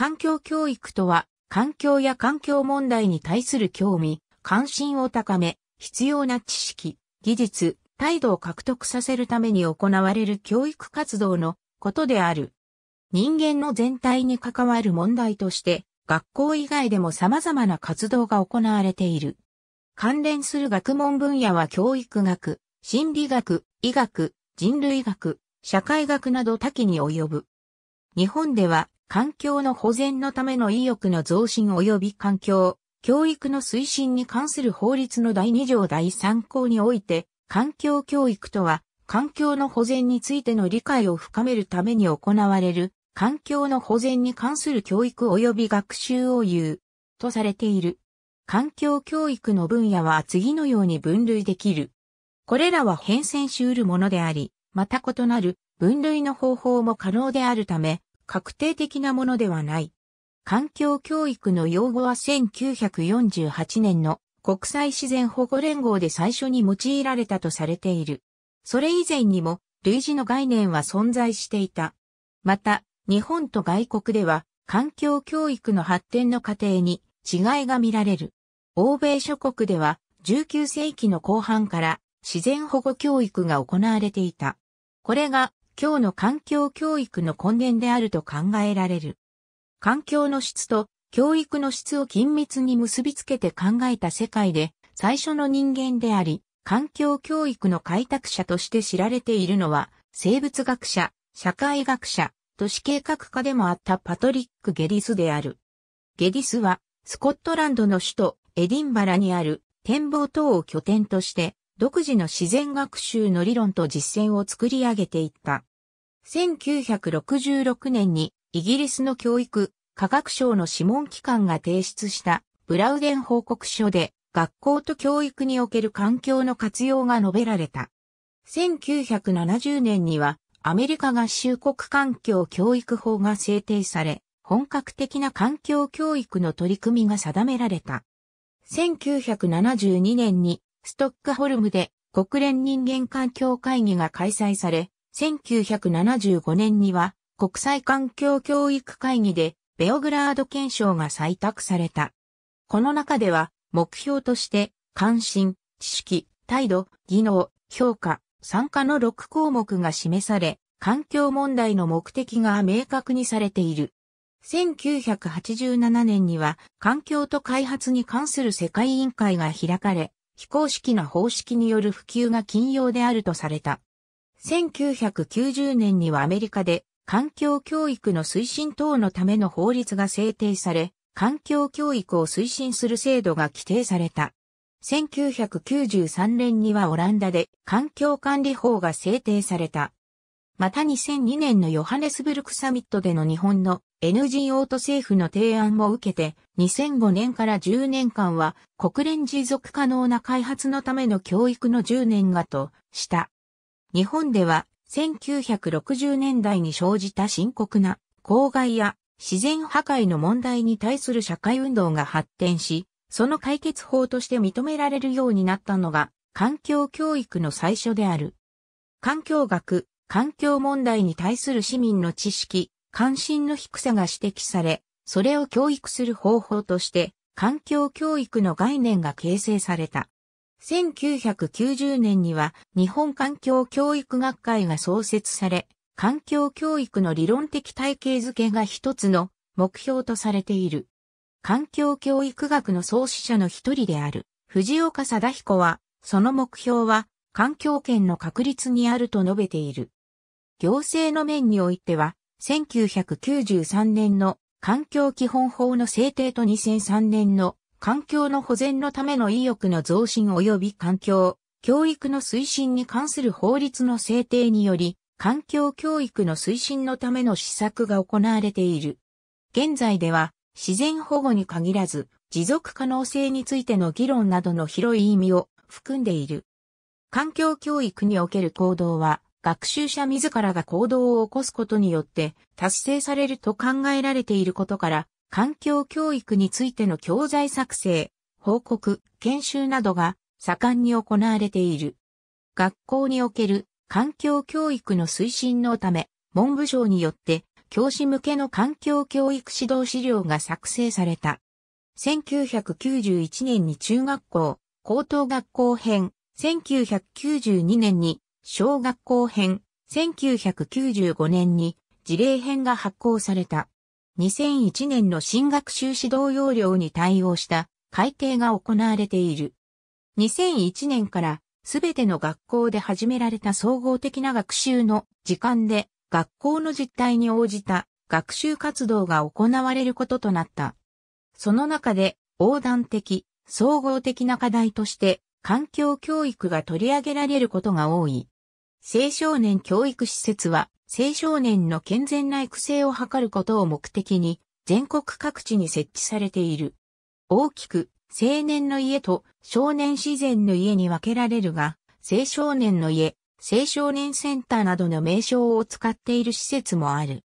環境教育とは、環境や環境問題に対する興味、関心を高め、必要な知識、技術、態度を獲得させるために行われる教育活動のことである。人間の全体に関わる問題として、学校以外でも様々な活動が行われている。関連する学問分野は教育学、心理学、医学、人類学、社会学など多岐に及ぶ。日本では環境の保全のための意欲の増進及び環境、教育の推進に関する法律の第2条第3項において、環境教育とは、環境の保全についての理解を深めるために行われる、環境の保全に関する教育及び学習を言う、とされている。環境教育の分野は次のように分類できる。これらは変遷しうるものであり、また異なる分類の方法も可能であるため、確定的なものではない。環境教育の用語は1948年の国際自然保護連合で最初に用いられたとされている。それ以前にも類似の概念は存在していた。また、日本と外国では環境教育の発展の過程に違いが見られる。欧米諸国では19世紀の後半から自然保護教育が行われていた。これが今日の環境教育の根源であると考えられる。環境の質と教育の質を緊密に結びつけて考えた世界で最初の人間であり、環境教育の開拓者として知られているのは、生物学者、社会学者、都市計画家でもあったパトリック・ゲディスである。ゲディスは、スコットランドの首都エディンバラにある展望塔を拠点として、独自の自然学習の理論と実践を作り上げていった。1966年にイギリスの教育科学省の諮問機関が提出したブラウデン報告書で学校と教育における環境の活用が述べられた。1970年にはアメリカ合衆国環境教育法が制定され、本格的な環境教育の取り組みが定められた。1972年にストックホルムで国連人間環境会議が開催され、1975年には国際環境教育会議でベオグラード憲章が採択された。この中では目標として関心、知識、態度、技能、評価、参加の6項目が示され、環境問題の目的が明確にされている。1987年には環境と開発に関する世界委員会が開かれ、非公式な方式による普及が禁用であるとされた。1990年にはアメリカで環境教育の推進等のための法律が制定され、環境教育を推進する制度が規定された。1993年にはオランダで環境管理法が制定された。また2002年のヨハネスブルクサミットでの日本の NGO と政府の提案も受けて2005年から10年間は国連持続可能な開発のための教育の10年がとした。日本では1960年代に生じた深刻な公害や自然破壊の問題に対する社会運動が発展し、その解決法として認められるようになったのが環境教育の最初である。環境学、環境問題に対する市民の知識、関心の低さが指摘され、それを教育する方法として、環境教育の概念が形成された。1990年には日本環境教育学会が創設され、環境教育の理論的体系づけが一つの目標とされている。環境教育学の創始者の一人である藤岡貞彦は、その目標は環境圏の確立にあると述べている。行政の面においては、1993年の環境基本法の制定と2003年の環境の保全のための意欲の増進及び環境、教育の推進に関する法律の制定により、環境教育の推進のための施策が行われている。現在では、自然保護に限らず、持続可能性についての議論などの広い意味を含んでいる。環境教育における行動は、学習者自らが行動を起こすことによって達成されると考えられていることから、環境教育についての教材作成、報告、研修などが盛んに行われている。学校における環境教育の推進のため、文部省によって教師向けの環境教育指導資料が作成された。1991年に中学校、高等学校編、1992年に小学校編、1995年に事例編が発行された。2001年の新学習指導要領に対応した改定が行われている。2001年からすべての学校で始められた総合的な学習の時間で学校の実態に応じた学習活動が行われることとなった。その中で横断的、総合的な課題として環境教育が取り上げられることが多い。青少年教育施設は青少年の健全な育成を図ることを目的に、全国各地に設置されている。大きく、青年の家と少年自然の家に分けられるが、青少年の家、青少年センターなどの名称を使っている施設もある。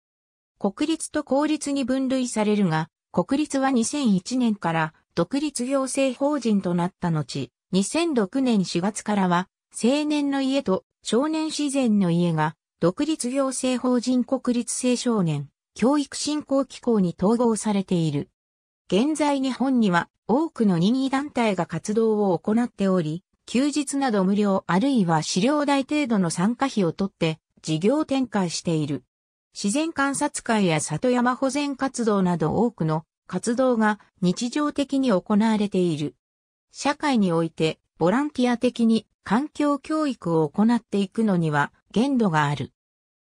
国立と公立に分類されるが、国立は2001年から独立行政法人となった後、2006年4月からは、青年の家と少年自然の家が独立行政法人国立青少年教育振興機構に統合されている。現在日本には多くの任意団体が活動を行っており、休日など無料あるいは資料代程度の参加費を取って事業展開している。自然観察会や里山保全活動など多くの活動が日常的に行われている。社会においてボランティア的に環境教育を行っていくのには限度がある。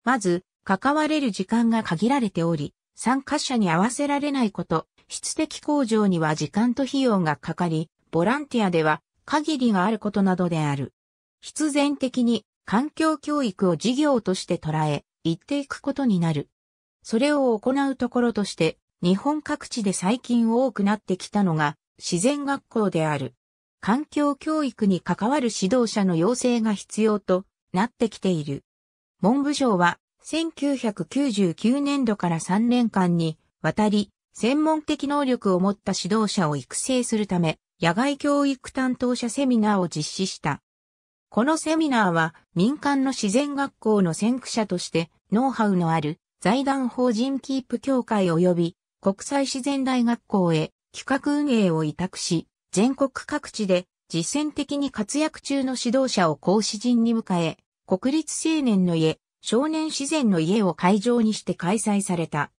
まず、関われる時間が限られており、参加者に合わせられないこと、質的向上には時間と費用がかかり、ボランティアでは限りがあることなどである。必然的に環境教育を事業として捉え、言っていくことになる。それを行うところとして、日本各地で最近多くなってきたのが自然学校である。環境教育に関わる指導者の要請が必要となってきている。文部省は1999年度から3年間にわたり専門的能力を持った指導者を育成するため野外教育担当者セミナーを実施した。このセミナーは民間の自然学校の先駆者としてノウハウのある財団法人キープ協会及び国際自然大学校へ企画運営を委託し、全国各地で実践的に活躍中の指導者を講師陣に迎え、国立青年の家、少年自然の家を会場にして開催された。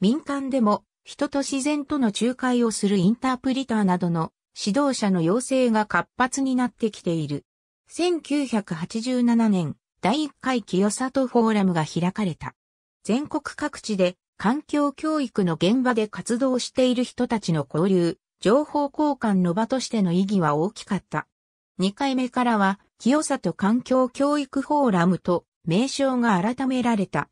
民間でも、人と自然との仲介をするインタープリターなどの指導者の要請が活発になってきている。1987年、第1回清里フォーラムが開かれた。全国各地で環境教育の現場で活動している人たちの交流、情報交換の場としての意義は大きかった。2回目からは、清里環境教育フォーラムと名称が改められた。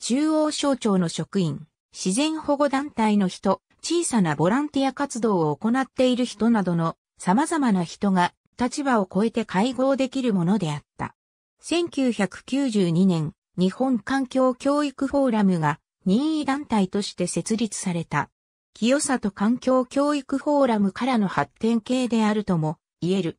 中央省庁の職員、自然保護団体の人、小さなボランティア活動を行っている人などの様々な人が立場を超えて会合できるものであった。1992年、日本環境教育フォーラムが任意団体として設立された。清里環境教育フォーラムからの発展系であるとも言える。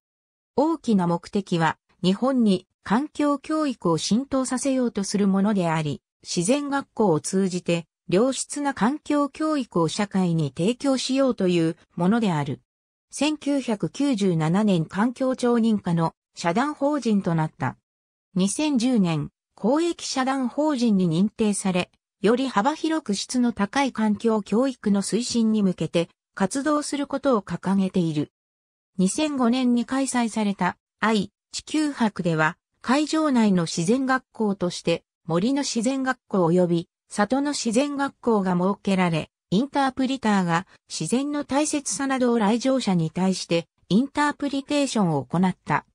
大きな目的は、日本に環境教育を浸透させようとするものであり、自然学校を通じて、良質な環境教育を社会に提供しようというものである。1997年環境庁認可の社団法人となった。2010年、公益社団法人に認定され、より幅広く質の高い環境教育の推進に向けて活動することを掲げている。2005年に開催された愛地球博では会場内の自然学校として森の自然学校及び里の自然学校が設けられ、インタープリターが自然の大切さなどを来場者に対してインタープリテーションを行った。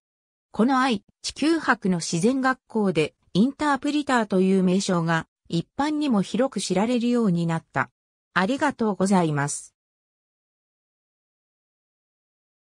この愛、地球博の自然学校でインタープリターという名称が一般にも広く知られるようになった。ありがとうございます。